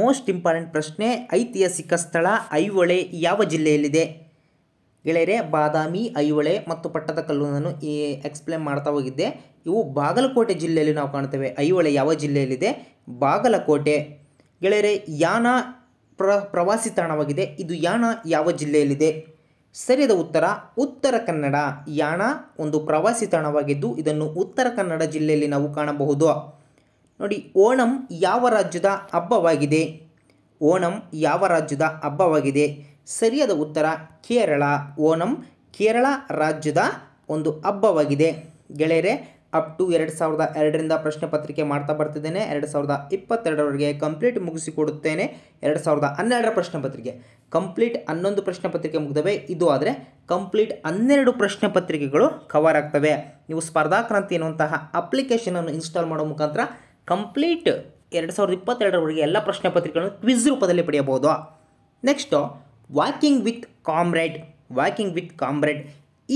most important ಪ್ರಶ್ನೆ ಐತಿಹಾಸಿಕ ಸ್ಥಳ ಐಹೊಳೆ ಯಾವ ಜಿಲ್ಲೆಯಲ್ಲಿದೆ ಗೆಳೆಯರೆ ಬಾದಾಮಿ ಐಹೊಳೆ ಮತ್ತು ಪಟ್ಟದಕಲ್ಲು ನಾನು ಈ ಎಕ್ಸ್ಪ್ಲೇನ್ ಮಾಡ್ತಾ ಹೋಗಿದ್ದೆ ಇವು ಬಾಗಲಕೋಟೆ ಜಿಲ್ಲೆಯಲ್ಲಿ ನಾವು ಕಾಣ್ತೇವೆ ಐಹೊಳೆ ಯಾವ ಜಿಲ್ಲೆಯಲ್ಲಿದೆ ಬಾಗಲಕೋಟೆ ಗೆಳೆಯರೆ ಯಾನ ಪ್ರ ಪ್ರವಾಸಿ ತಾಣವಾಗಿದೆ ಇದು ಯಾಣ ಯಾವ ಜಿಲ್ಲೆಯಲ್ಲಿದೆ ಸರಿಯಾದ ಉತ್ತರ ಉತ್ತರ ಕನ್ನಡ ಯಾಣ ಒಂದು ಪ್ರವಾಸಿ ತಾಣವಾಗಿದ್ದು ಇದನ್ನು ಉತ್ತರ ಕನ್ನಡ ಜಿಲ್ಲೆಯಲ್ಲಿ ನಾವು ಕಾಣಬಹುದು ನೋಡಿ ಓಣಂ ಯಾವ ರಾಜ್ಯದ ಹಬ್ಬವಾಗಿದೆ ಓಣಂ ಯಾವ ರಾಜ್ಯದ ಹಬ್ಬವಾಗಿದೆ ಸರಿಯಾದ ಉತ್ತರ ಕೇರಳ ಓಣಂ ಕೇರಳ ರಾಜ್ಯದ ಒಂದು ಹಬ್ಬವಾಗಿದೆ ಗೆಳೆಯರೆ ಅಪ್ ಟು ಎರಡು ಸಾವಿರದ ಎರಡರಿಂದ ಪ್ರಶ್ನೆ ಪತ್ರಿಕೆ ಮಾಡ್ತಾ ಬರ್ತಿದ್ದೇನೆ ಎರಡು ಸಾವಿರದ ಇಪ್ಪತ್ತೆರಡರವರೆಗೆ ಕಂಪ್ಲೀಟ್ ಮುಗಿಸಿಕೊಡುತ್ತೇನೆ ಎರಡು ಸಾವಿರದ ಹನ್ನೆರಡರ ಪ್ರಶ್ನೆ ಪತ್ರಿಕೆ ಕಂಪ್ಲೀಟ್ ಹನ್ನೊಂದು ಪ್ರಶ್ನೆ ಪತ್ರಿಕೆ ಮುಗಿದವೆ ಇದು ಆದರೆ ಕಂಪ್ಲೀಟ್ ಹನ್ನೆರಡು ಪ್ರಶ್ನೆ ಪತ್ರಿಕೆಗಳು ಕವರ್ ಆಗ್ತವೆ ನೀವು ಸ್ಪರ್ಧಾಕ್ರಾಂತಿ ಎನ್ನುವಂತಹ ಅಪ್ಲಿಕೇಶನನ್ನು ಇನ್ಸ್ಟಾಲ್ ಮಾಡೋ ಮುಖಾಂತರ ಕಂಪ್ಲೀಟ್ ಎರಡು ಸಾವಿರದ ಇಪ್ಪತ್ತೆರಡರವರೆಗೆ ಎಲ್ಲ ಪ್ರಶ್ನೆ ಪತ್ರಿಕೆಗಳನ್ನು ಕ್ವಿಜ್ ರೂಪದಲ್ಲಿ ಪಡೆಯಬಹುದು next walking with comrade walking with comrade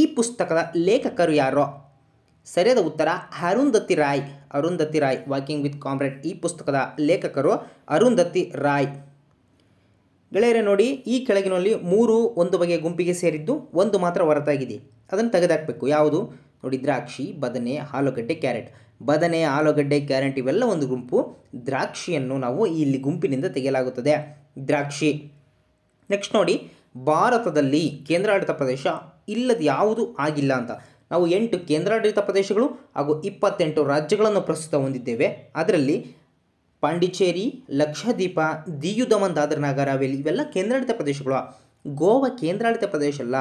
ಈ ಪುಸ್ತಕದ ಲೇಖಕರು ಯಾರೋ ಸರಿಯಾದ ಉತ್ತರ Arundhati Roy Arundhati Roy walking with comrade ಈ ಪುಸ್ತಕದ ಲೇಖಕರು ಅರುಂಧತಿ ರಾಯ್ ಗೆಳೆಯರೆ ನೋಡಿ ಈ ಕೆಳಗಿನಲ್ಲಿ ಮೂರು ಒಂದು ಬಗೆಯ ಗುಂಪಿಗೆ ಸೇರಿದ್ದು ಒಂದು ಮಾತ್ರ ಹೊರತಾಗಿದೆ ಅದನ್ನು ತೆಗೆದಾಕಬೇಕು ಯಾವುದು ನೋಡಿ ದ್ರಾಕ್ಷಿ ಬದನೆ ಆಲೂಗಡ್ಡೆ ಕ್ಯಾರೆಟ್ ಬದನೆ ಆಲೂಗಡ್ಡೆ ಕ್ಯಾರೆಟ್ ಇವೆಲ್ಲ ಒಂದು ಗುಂಪು ದ್ರಾಕ್ಷಿಯನ್ನು ನಾವು ಇಲ್ಲಿ ಗುಂಪಿನಿಂದ ತೆಗೆಯಲಾಗುತ್ತದೆ ದ್ರಾಕ್ಷಿ ನೆಕ್ಸ್ಟ್ ನೋಡಿ ಭಾರತದಲ್ಲಿ ಕೇಂದ್ರಾಡಳಿತ ಪ್ರದೇಶ ಇಲ್ಲದ ಯಾವುದು ಆಗಿಲ್ಲ ಅಂತ ನಾವು ಎಂಟು ಕೇಂದ್ರಾಡಳಿತ ಪ್ರದೇಶಗಳು ಹಾಗೂ ಇಪ್ಪತ್ತೆಂಟು ರಾಜ್ಯಗಳನ್ನು ಪ್ರಸ್ತುತ ಹೊಂದಿದ್ದೇವೆ ಅದರಲ್ಲಿ ಪಾಂಡಿಚೇರಿ ಲಕ್ಷದ್ವೀಪ ದಿಯು ದಮನ್ ದಾದರ್ ಇವೆಲ್ಲ ಕೇಂದ್ರಾಡಳಿತ ಪ್ರದೇಶಗಳು ಗೋವಾ ಕೇಂದ್ರಾಡಳಿತ ಪ್ರದೇಶ ಅಲ್ಲ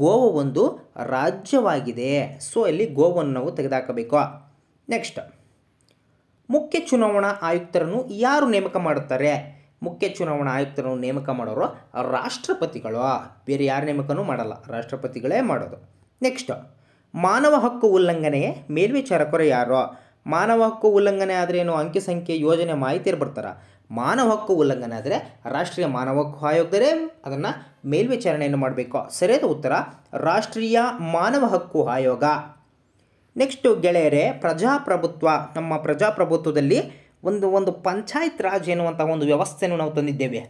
ಗೋವಾ ಒಂದು ರಾಜ್ಯವಾಗಿದೆ ಸೊ ಇಲ್ಲಿ ಗೋವನ್ನು ನಾವು ತೆಗೆದುಹಾಕಬೇಕು ನೆಕ್ಸ್ಟ್ ಮುಖ್ಯ ಚುನಾವಣಾ ಆಯುಕ್ತರನ್ನು ಯಾರು ನೇಮಕ ಮಾಡುತ್ತಾರೆ ಮುಖ್ಯ ಚುನಾವಣಾ ಆಯುಕ್ತರನ್ನು ನೇಮಕ ಮಾಡೋರು ರಾಷ್ಟ್ರಪತಿಗಳು ಬೇರೆ ಯಾರು ನೇಮಕನೂ ಮಾಡಲ್ಲ ರಾಷ್ಟ್ರಪತಿಗಳೇ ಮಾಡೋದು ನೆಕ್ಸ್ಟ್ ಮಾನವ ಹಕ್ಕು ಉಲ್ಲಂಘನೆ ಮೇಲ್ವಿಚಾರಕರು ಯಾರು ಮಾನವ ಹಕ್ಕು ಉಲ್ಲಂಘನೆ ಆದ್ರೇನು ಅಂಕಿ ಸಂಖ್ಯೆ ಯೋಜನೆ ಮಾಹಿತಿ ಬರ್ತಾರೆ ಮಾನವ ಹಕ್ಕು ಉಲ್ಲಂಘನೆ ಆದರೆ ರಾಷ್ಟ್ರೀಯ ಮಾನವ ಹಕ್ಕು ಆಯೋಗದರೆ ಅದನ್ನು ಮೇಲ್ವಿಚಾರಣೆಯನ್ನು ಮಾಡಬೇಕು ಸರಿಯಾದ ಉತ್ತರ ರಾಷ್ಟ್ರೀಯ ಮಾನವ ಹಕ್ಕು ಆಯೋಗ ನೆಕ್ಸ್ಟು ಗೆಳೆಯರೇ ಪ್ರಜಾಪ್ರಭುತ್ವ ನಮ್ಮ ಪ್ರಜಾಪ್ರಭುತ್ವದಲ್ಲಿ ಒಂದು ಒಂದು ಪಂಚಾಯತ್ ರಾಜ್ ಎನ್ನುವಂಥ ಒಂದು ವ್ಯವಸ್ಥೆಯನ್ನು ನಾವು ತಂದಿದ್ದೇವೆ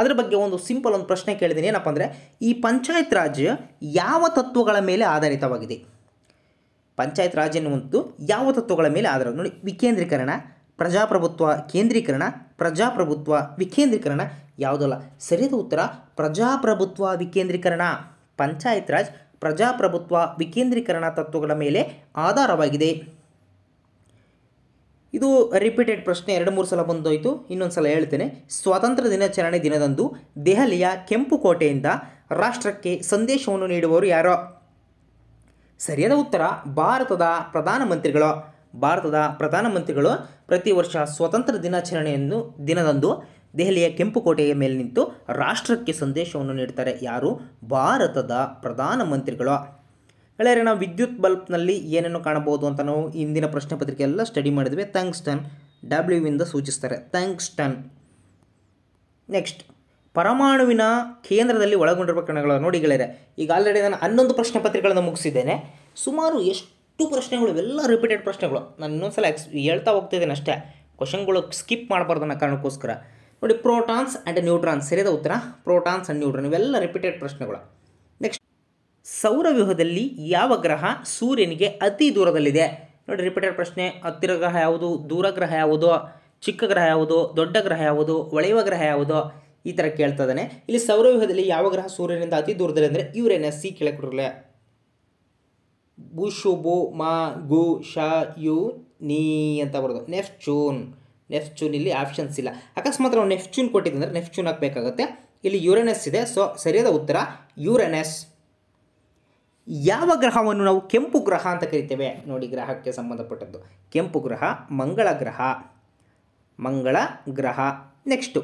ಅದರ ಬಗ್ಗೆ ಒಂದು ಸಿಂಪಲ್ ಒಂದು ಪ್ರಶ್ನೆ ಕೇಳಿದ್ದೀನಿ ಏನಪ್ಪ ಅಂದರೆ ಈ ಪಂಚಾಯತ್ ರಾಜ್ ಯಾವ ತತ್ವಗಳ ಮೇಲೆ ಆಧಾರಿತವಾಗಿದೆ ಪಂಚಾಯತ್ ರಾಜ್ ಎನ್ನುವಂಥದ್ದು ಯಾವ ತತ್ವಗಳ ಮೇಲೆ ಆಧಾರ ನೋಡಿ ವಿಕೇಂದ್ರೀಕರಣ ಪ್ರಜಾಪ್ರಭುತ್ವ ಕೇಂದ್ರೀಕರಣ ಪ್ರಜಾಪ್ರಭುತ್ವ ವಿಕೇಂದ್ರೀಕರಣ ಯಾವುದಲ್ಲ ಸರಿಯಾದ ಉತ್ತರ ಪ್ರಜಾಪ್ರಭುತ್ವ ವಿಕೇಂದ್ರೀಕರಣ ಪಂಚಾಯತ್ ರಾಜ್ ಪ್ರಜಾಪ್ರಭುತ್ವ ವಿಕೇಂದ್ರೀಕರಣ ತತ್ವಗಳ ಮೇಲೆ ಆಧಾರವಾಗಿದೆ ಇದು ರಿಪೀಟೆಡ್ ಪ್ರಶ್ನೆ ಎರಡು ಮೂರು ಸಲ ಬಂದೋಯಿತು ಇನ್ನೊಂದು ಸಲ ಹೇಳ್ತೇನೆ ಸ್ವಾತಂತ್ರ್ಯ ದಿನಾಚರಣೆ ದಿನದಂದು ದೆಹಲಿಯ ಕೆಂಪು ಕೋಟೆಯಿಂದ ರಾಷ್ಟ್ರಕ್ಕೆ ಸಂದೇಶವನ್ನು ನೀಡುವವರು ಯಾರೋ ಸರಿಯಾದ ಉತ್ತರ ಭಾರತದ ಪ್ರಧಾನಮಂತ್ರಿಗಳು ಭಾರತದ ಪ್ರಧಾನಮಂತ್ರಿಗಳು ಪ್ರತಿ ವರ್ಷ ಸ್ವತಂತ್ರ ದಿನಾಚರಣೆಯನ್ನು ದಿನದಂದು ದೆಹಲಿಯ ಕೆಂಪುಕೋಟೆಯ ಮೇಲೆ ನಿಂತು ರಾಷ್ಟ್ರಕ್ಕೆ ಸಂದೇಶವನ್ನು ನೀಡ್ತಾರೆ ಯಾರು ಭಾರತದ ಪ್ರಧಾನಮಂತ್ರಿಗಳು ಹೇಳಿದ್ರೆ ನಾವು ವಿದ್ಯುತ್ ಬಲ್ಬ್ನಲ್ಲಿ ಏನನ್ನು ಕಾಣಬಹುದು ಅಂತ ನಾವು ಇಂದಿನ ಪ್ರಶ್ನೆ ಪತ್ರಿಕೆ ಎಲ್ಲ ಸ್ಟಡಿ ಮಾಡಿದ್ವಿ ಟನ್ ಡಬ್ಲ್ಯೂ ಇಂದ ಸೂಚಿಸ್ತಾರೆ ಟನ್ ನೆಕ್ಸ್ಟ್ ಪರಮಾಣುವಿನ ಕೇಂದ್ರದಲ್ಲಿ ಒಳಗೊಂಡಿರುವ ಕಣಗಳು ನೋಡಿ ಈಗ ಆಲ್ರೆಡಿ ನಾನು ಹನ್ನೊಂದು ಪ್ರಶ್ನೆ ಪತ್ರಿಕೆಗಳನ್ನು ಮುಗಿಸಿದ್ದೇನೆ ಸುಮಾರು ಎಷ್ಟು ಎಷ್ಟು ಪ್ರಶ್ನೆಗಳು ಇವೆಲ್ಲ ರಿಪೀಟೆಡ್ ಪ್ರಶ್ನೆಗಳು ನಾನು ಇನ್ನೊಂದ್ಸಲ ಎಕ್ಸ್ ಹೇಳ್ತಾ ಹೋಗ್ತಿದ್ದೀನಿ ಅಷ್ಟೇ ಕ್ವಶನ್ಗಳು ಸ್ಕಿಪ್ ಮಾಡಬಾರ್ದು ಅನ್ನೋ ಕಾರಣಕ್ಕೋಸ್ಕರ ನೋಡಿ ಪ್ರೋಟಾನ್ಸ್ ಆ್ಯಂಡ್ ನ್ಯೂಟ್ರಾನ್ಸ್ ಸರಿಯಾದ ಉತ್ತರ ಪ್ರೋಟಾನ್ಸ್ ಆ್ಯಂಡ್ ನ್ಯೂಟ್ರಾನ್ ಇವೆಲ್ಲ ರಿಪೀಟೆಡ್ ಪ್ರಶ್ನೆಗಳು ನೆಕ್ಸ್ಟ್ ಸೌರವ್ಯೂಹದಲ್ಲಿ ಯಾವ ಗ್ರಹ ಸೂರ್ಯನಿಗೆ ಅತಿ ದೂರದಲ್ಲಿದೆ ನೋಡಿ ರಿಪೀಟೆಡ್ ಪ್ರಶ್ನೆ ಹತ್ತಿರ ಗ್ರಹ ಯಾವುದು ದೂರ ಗ್ರಹ ಯಾವುದು ಚಿಕ್ಕ ಗ್ರಹ ಯಾವುದು ದೊಡ್ಡ ಗ್ರಹ ಯಾವುದು ಒಳೆಯುವ ಗ್ರಹ ಯಾವುದು ಈ ಥರ ಕೇಳ್ತಾ ಇದ್ದಾನೆ ಇಲ್ಲಿ ಸೌರವ್ಯೂಹದಲ್ಲಿ ಯಾವ ಗ್ರಹ ಸೂರ್ಯನಿಂದ ಅತಿ ದೂರದಲ್ಲಿ ಅಂದರೆ ಎಸ್ ಸಿ ಕೇಳಕ್ಕೆ ಬು ಮಾ ಗು ಶ ಯು ನೀ ಅಂತ ಬರೋದು ನೆಫ್ಚೂನ್ ನೆಫ್ಚೂನ್ ಇಲ್ಲಿ ಆಪ್ಷನ್ಸ್ ಇಲ್ಲ ಅಕಸ್ಮಾತ್ ನಾವು ನೆಫ್ಚೂನ್ ಕೊಟ್ಟಿದ್ದಂದ್ರೆ ನೆಫ್ಚೂನ್ ಹಾಕಬೇಕಾಗುತ್ತೆ ಇಲ್ಲಿ ಯುರೆನಸ್ ಇದೆ ಸೊ ಸರಿಯಾದ ಉತ್ತರ ಯುರೆನಸ್ ಯಾವ ಗ್ರಹವನ್ನು ನಾವು ಕೆಂಪು ಗ್ರಹ ಅಂತ ಕರಿತೇವೆ ನೋಡಿ ಗ್ರಹಕ್ಕೆ ಸಂಬಂಧಪಟ್ಟದ್ದು ಕೆಂಪು ಗ್ರಹ ಮಂಗಳ ಗ್ರಹ ಮಂಗಳ ಗ್ರಹ ನೆಕ್ಸ್ಟು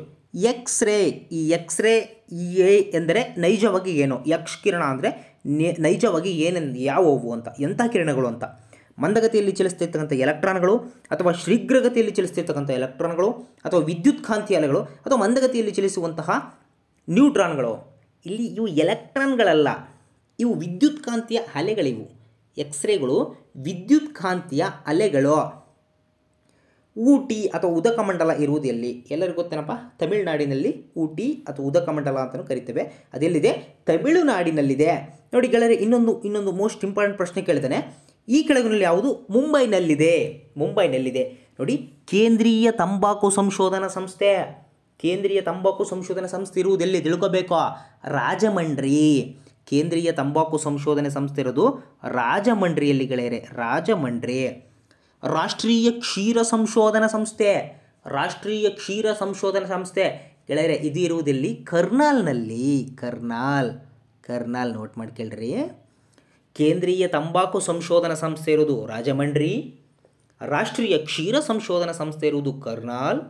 ಎಕ್ಸ್ರೇ ಈ ಎಕ್ಸ್ರೇ ಎ ಎಂದರೆ ನೈಜವಾಗಿ ಏನು ಯಕ್ಷ ಕಿರಣ ಅಂದರೆ ನೈಜವಾಗಿ ಏನೆಂದು ಯಾವುವು ಅಂತ ಎಂಥ ಕಿರಣಗಳು ಅಂತ ಮಂದಗತಿಯಲ್ಲಿ ಚಲಿಸ್ತಿರ್ತಕ್ಕಂಥ ಎಲೆಕ್ಟ್ರಾನ್ಗಳು ಅಥವಾ ಶೀಘ್ರಗತಿಯಲ್ಲಿ ಚಲಿಸ್ತಿರ್ತಕ್ಕಂಥ ಎಲೆಕ್ಟ್ರಾನ್ಗಳು ಅಥವಾ ವಿದ್ಯುತ್ ಕಾಂತಿ ಅಲೆಗಳು ಅಥವಾ ಮಂದಗತಿಯಲ್ಲಿ ಚಲಿಸುವಂತಹ ನ್ಯೂಟ್ರಾನ್ಗಳು ಇಲ್ಲಿ ಇವು ಎಲೆಕ್ಟ್ರಾನ್ಗಳಲ್ಲ ಇವು ವಿದ್ಯುತ್ ಕಾಂತಿಯ ಅಲೆಗಳಿವು ಎಕ್ಸ್ರೇಗಳು ವಿದ್ಯುತ್ ಕಾಂತಿಯ ಅಲೆಗಳು ಊಟಿ ಅಥವಾ ಉದಕಮಂಡಲ ಇರುವುದು ಎಲ್ಲಿ ಎಲ್ಲರಿಗೂ ಗೊತ್ತೇನಪ್ಪ ತಮಿಳುನಾಡಿನಲ್ಲಿ ಊಟಿ ಅಥವಾ ಉದಕಮಂಡಲ ಅಂತಲೂ ಕರಿತೇವೆ ಅದೆಲ್ಲಿದೆ ತಮಿಳುನಾಡಿನಲ್ಲಿದೆ ನೋಡಿ ಗೆಳೆಯರೆ ಇನ್ನೊಂದು ಇನ್ನೊಂದು ಮೋಸ್ಟ್ ಇಂಪಾರ್ಟೆಂಟ್ ಪ್ರಶ್ನೆ ಕೇಳ್ತಾನೆ ಈ ಕೆಳಗಿನಲ್ಲಿ ಯಾವುದು ಮುಂಬೈನಲ್ಲಿದೆ ಮುಂಬೈನಲ್ಲಿದೆ ನೋಡಿ ಕೇಂದ್ರೀಯ ತಂಬಾಕು ಸಂಶೋಧನಾ ಸಂಸ್ಥೆ ಕೇಂದ್ರೀಯ ತಂಬಾಕು ಸಂಶೋಧನಾ ಸಂಸ್ಥೆ ಇರುವುದು ಎಲ್ಲಿ ತಿಳ್ಕೋಬೇಕು ರಾಜಮಂಡ್ರಿ ಕೇಂದ್ರೀಯ ತಂಬಾಕು ಸಂಶೋಧನೆ ಸಂಸ್ಥೆ ಇರೋದು ರಾಜಮಂಡ್ರಿಯಲ್ಲಿ ಗೆಳೆಯರೆ ರಾಜಮಂಡ್ರಿ ರಾಷ್ಟ್ರೀಯ ಕ್ಷೀರ ಸಂಶೋಧನಾ ಸಂಸ್ಥೆ ರಾಷ್ಟ್ರೀಯ ಕ್ಷೀರ ಸಂಶೋಧನಾ ಸಂಸ್ಥೆ ಗೆಳೆಯರೆ ಇದು ಇರುವುದಿಲ್ಲಿ ಕರ್ನಾಲ್ನಲ್ಲಿ ಕರ್ನಾಲ್ ಕರ್ನಾಲ್ ನೋಟ್ ಮಾಡ್ಕೇಳ್ರಿ ಕೇಂದ್ರೀಯ ತಂಬಾಕು ಸಂಶೋಧನಾ ಸಂಸ್ಥೆ ಇರೋದು ರಾಜಮಂಡ್ರಿ ರಾಷ್ಟ್ರೀಯ ಕ್ಷೀರ ಸಂಶೋಧನಾ ಸಂಸ್ಥೆ ಇರುವುದು ಕರ್ನಾಲ್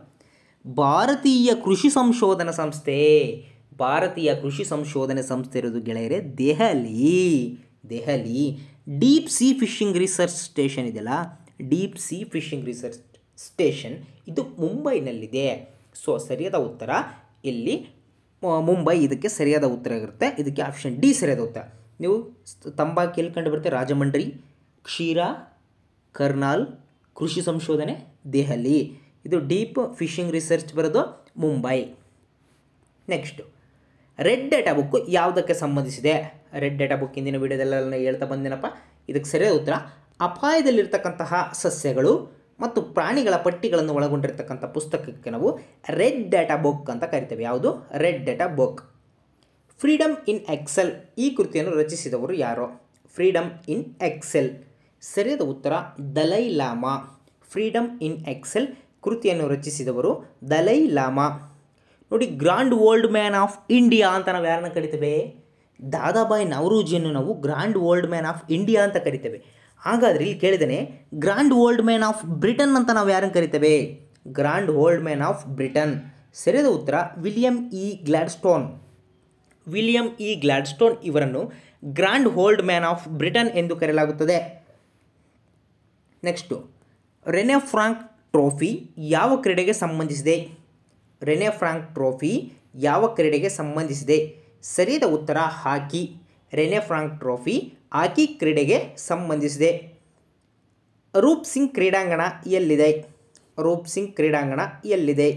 ಭಾರತೀಯ ಕೃಷಿ ಸಂಶೋಧನಾ ಸಂಸ್ಥೆ ಭಾರತೀಯ ಕೃಷಿ ಸಂಶೋಧನೆ ಸಂಸ್ಥೆ ಇರೋದು ಗೆಳೆಯರೆ Delhi Delhi deep sea fishing research station ಇದೆಯಲ್ಲ deep sea fishing research station ಇದು ಮುಂಬೈನಲ್ಲಿದೆ ಸೊ ಸರಿಯಾದ ಉತ್ತರ ಇಲ್ಲಿ ಮುಂಬೈ ಇದಕ್ಕೆ ಸರಿಯಾದ ಉತ್ತರ ಇರುತ್ತೆ ಇದಕ್ಕೆ ಆಪ್ಷನ್ ಡಿ ಸರಿಯಾದ ಉತ್ತರ ನೀವು ತಂಬಾಕಿ ಎಲ್ಲಿ ಕಂಡು ಬರುತ್ತೆ ರಾಜಮಂಡ್ರಿ ಕ್ಷೀರ ಕರ್ನಾಲ್ ಕೃಷಿ ಸಂಶೋಧನೆ ದೆಹಲಿ ಇದು ಡೀಪ್ ಫಿಶಿಂಗ್ ರಿಸರ್ಚ್ ಬರೋದು Mumbai next red data book ಯಾವುದಕ್ಕೆ ಸಂಬಂಧಿಸಿದೆ ರೆಡ್ ಡೇಟಾ ಬುಕ್ ಇಂದಿನ ವೀಡಿಯೋದೆಲ್ಲ ಹೇಳ್ತಾ ಬಂದೇನಪ್ಪ ಇದಕ್ಕೆ ಸರಿಯಾದ ಉತ್ತರ ಅಪಾಯದಲ್ಲಿರ್ತಕ್ಕಂತಹ ಸಸ್ಯಗಳು ಮತ್ತು ಪ್ರಾಣಿಗಳ ಪಟ್ಟಿಗಳನ್ನು ಒಳಗೊಂಡಿರ್ತಕ್ಕಂಥ ಪುಸ್ತಕಕ್ಕೆ ನಾವು ರೆಡ್ ಡೇಟಾ ಬುಕ್ ಅಂತ ಕರಿತೇವೆ ಯಾವುದು red data book freedom in exile ಈ ಕೃತಿಯನ್ನು ರಚಿಸಿದವರು ಯಾರೋ ಫ್ರೀಡಮ್ ಇನ್ ಎಕ್ಸೆಲ್ ಸರಿಯಾದ ಉತ್ತರ Dalai Lama freedom in exile ಕೃತಿಯನ್ನು ರಚಿಸಿದವರು ದಲೈ ಲಾಮಾ ನೋಡಿ grand old man of India ಅಂತ ನಾವು ಯಾರನ್ನ ಕರಿತೇವೆ ದಾದಾಬಾಯಿ ನವರೂಜಿಯನ್ನು ನಾವು grand old man of India ಅಂತ ಕರಿತೇವೆ ಹಾಗಾದರೆ ಇಲ್ಲಿ ಕೇಳಿದ್ದೇನೆ grand old man of Britain ಅಂತ ನಾವು ಯಾರನ್ನು ಕರಿತೇವೆ grand old man of Britain ಸರಿಯಾದ ಉತ್ತರ William E ಗ್ಲ್ಯಾಡ್ಸ್ಟೋನ್ William E Gladstone ಇವರನ್ನು grand old man of Britain ಎಂದು ಕರೆಯಲಾಗುತ್ತದೆ ನೆಕ್ಸ್ಟು ರೆನೆ ಫ್ರಾಂಕ್ ಟ್ರೋಫಿ ಯಾವ ಕ್ರೀಡೆಗೆ ಸಂಬಂಧಿಸಿದೆ ರೆನೆ ಫ್ರಾಂಕ್ ಟ್ರೋಫಿ ಯಾವ ಕ್ರೀಡೆಗೆ ಸಂಬಂಧಿಸಿದೆ ಸರಿಯಾದ ಉತ್ತರ hockey Rene Frank trophy hockey ಕ್ರೀಡೆಗೆ ಸಂಬಂಧಿಸಿದೆ ರೂಪ್ ಸಿಂಗ್ ಕ್ರೀಡಾಂಗಣ ಎಲ್ಲಿದೆ ರೂಪ್ ಸಿಂಗ್ ಕ್ರೀಡಾಂಗಣ ಎಲ್ಲಿದೆ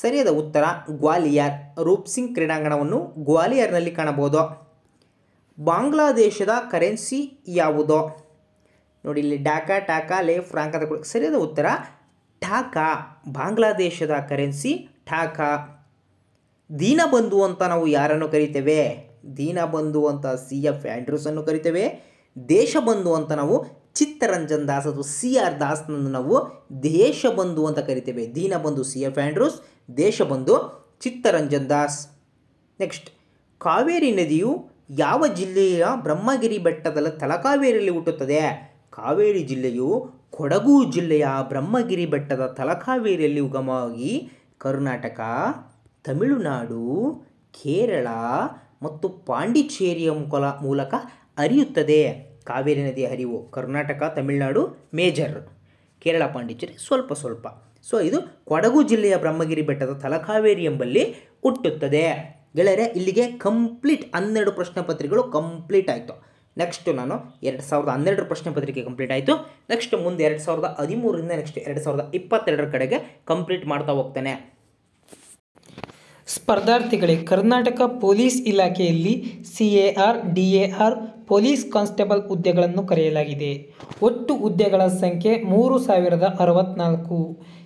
ಸರಿಯಾದ ಉತ್ತರ ಗ್ವಾಲಿಯರ್ ರೂಪ್ ಸಿಂಗ್ ಕ್ರೀಡಾಂಗಣವನ್ನು ಗ್ವಾಲಿಯರ್ನಲ್ಲಿ ಕಾಣಬಹುದು ಬಾಂಗ್ಲಾದೇಶದ ಕರೆನ್ಸಿ ಯಾವುದೋ ನೋಡಿ ಇಲ್ಲಿ ಡಾಕಾ ಟಾಕಾ ಲೇ ಫ್ರಾಂಕ್ ಅಂತ ಸರಿಯಾದ ಉತ್ತರ ಠಾಕಾ ಬಾಂಗ್ಲಾದೇಶದ ಕರೆನ್ಸಿ ಠಾಕಾ ದೀನಬಂಧು ಅಂತ ನಾವು ಯಾರನ್ನು ಕರಿತೇವೆ ದೀನ ಬಂಧು ಅಂತ ಸಿ ಎಫ್ ಆ್ಯಂಡ್ರೂಸನ್ನು ಕರಿತೇವೆ ದೇಶ ಬಂಧು ಅಂತ ನಾವು ಚಿತ್ತರಂಜನ್ ದಾಸ್ ಅಥವಾ ಸಿ ಆರ್ ದಾಸ್ನನ್ನು ನಾವು ದೇಶ ಬಂಧು ಅಂತ ಕರಿತೇವೆ ದೀನ ಬಂಧು ಸಿ ಎಫ್ ಆ್ಯಂಡ್ರೂಸ್ ದೇಶ ಬಂಧು ಚಿತ್ತರಂಜನ್ ದಾಸ್ ನೆಕ್ಸ್ಟ್ ಕಾವೇರಿ ನದಿಯು ಯಾವ ಜಿಲ್ಲೆಯ ಬ್ರಹ್ಮಗಿರಿ ಬೆಟ್ಟದಲ್ಲಿ ತಲಕಾವೇರಿಯಲ್ಲಿ ಹುಟ್ಟುತ್ತದೆ ಕಾವೇರಿ ಜಿಲ್ಲೆಯು ಕೊಡಗು ಜಿಲ್ಲೆಯ ಬ್ರಹ್ಮಗಿರಿ ಬೆಟ್ಟದ ತಲಕಾವೇರಿಯಲ್ಲಿ ಉಗಮವಾಗಿ ಕರ್ನಾಟಕ ತಮಿಳುನಾಡು ಕೇರಳ ಮತ್ತು ಪಾಂಡಿಚೇರಿಯ ಮುಖಲ ಮೂಲಕ ಹರಿಯುತ್ತದೆ ಕಾವೇರಿ ನದಿಯ ಹರಿವು ಕರ್ನಾಟಕ ತಮಿಳುನಾಡು ಮೇಜರ್ ಕೇರಳ ಪಾಂಡಿಚೇರಿ ಸ್ವಲ್ಪ ಸ್ವಲ್ಪ ಸೊ ಇದು ಕೊಡಗು ಜಿಲ್ಲೆಯ ಬ್ರಹ್ಮಗಿರಿ ಬೆಟ್ಟದ ತಲಕಾವೇರಿ ಎಂಬಲ್ಲಿ ಹುಟ್ಟುತ್ತದೆ ಗೆಳೆಯರೆ ಇಲ್ಲಿಗೆ ಕಂಪ್ಲೀಟ್ ಹನ್ನೆರಡು ಪ್ರಶ್ನೆ ಪತ್ರಿಕೆಗಳು ಕಂಪ್ಲೀಟ್ ಆಯಿತು ನೆಕ್ಸ್ಟ್ ನಾನು ಎರಡು ಸಾವಿರದ ಹನ್ನೆರಡರ ಪ್ರಶ್ನೆ ಪತ್ರಿಕೆ ಕಂಪ್ಲೀಟ್ ಆಯಿತು ನೆಕ್ಸ್ಟ್ ಮುಂದೆ ಎರಡು ಸಾವಿರದ ಹದಿಮೂರರಿಂದ ನೆಕ್ಸ್ಟ್ ಎರಡು ಸಾವಿರದ ಇಪ್ಪತ್ತೆರಡರ ಕಡೆಗೆ ಕಂಪ್ಲೀಟ್ ಮಾಡ್ತಾ ಹೋಗ್ತೇನೆ ಸ್ಪರ್ಧಾರ್ಥಿಗಳೇ ಕರ್ನಾಟಕ ಪೊಲೀಸ್ ಇಲಾಖೆಯಲ್ಲಿ C A R D A R police constable ಹುದ್ದೆಗಳನ್ನು ಕರೆಯಲಾಗಿದೆ ಒಟ್ಟು ಹುದ್ದೆಗಳ ಸಂಖ್ಯೆ ಮೂರು ಸಾವಿರದ ಅರವತ್ತ್ನಾಲ್ಕು